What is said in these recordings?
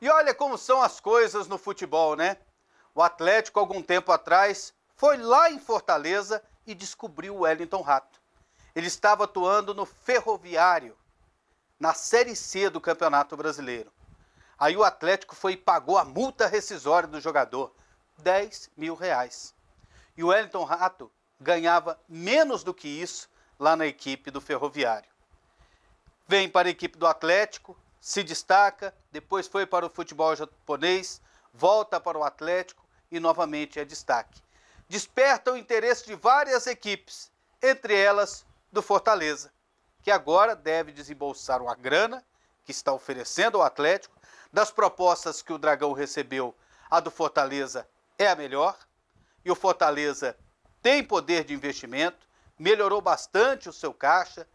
E olha como são as coisas no futebol, né? O Atlético, algum tempo atrás, foi lá em Fortaleza e descobriu o Wellington Rato. Ele estava atuando no Ferroviário, na Série C do Campeonato Brasileiro. Aí o Atlético foi e pagou a multa rescisória do jogador, 10 mil reais. E o Wellington Rato ganhava menos do que isso lá na equipe do Ferroviário. Vem para a equipe do Atlético, se destaca, depois foi para o futebol japonês, volta para o Atlético e novamente é destaque. Desperta o interesse de várias equipes, entre elas do Fortaleza, que agora deve desembolsar uma grana que está oferecendo ao Atlético. Das propostas que o Dragão recebeu, a do Fortaleza é a melhor. E o Fortaleza tem poder de investimento, melhorou bastante o seu caixa,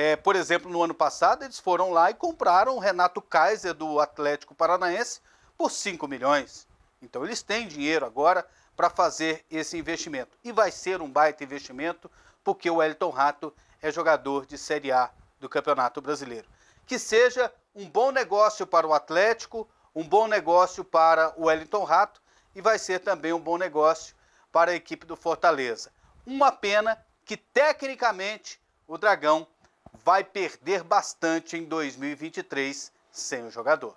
é, por exemplo, no ano passado, eles foram lá e compraram o Renato Kaiser do Atlético Paranaense por 5 milhões. Então, eles têm dinheiro agora para fazer esse investimento. E vai ser um baita investimento, porque o Elton Rato é jogador de Série A do Campeonato Brasileiro. Que seja um bom negócio para o Atlético, um bom negócio para o Wellington Rato e vai ser também um bom negócio para a equipe do Fortaleza. Uma pena que, tecnicamente, o Dragão vai perder bastante em 2023 sem o jogador.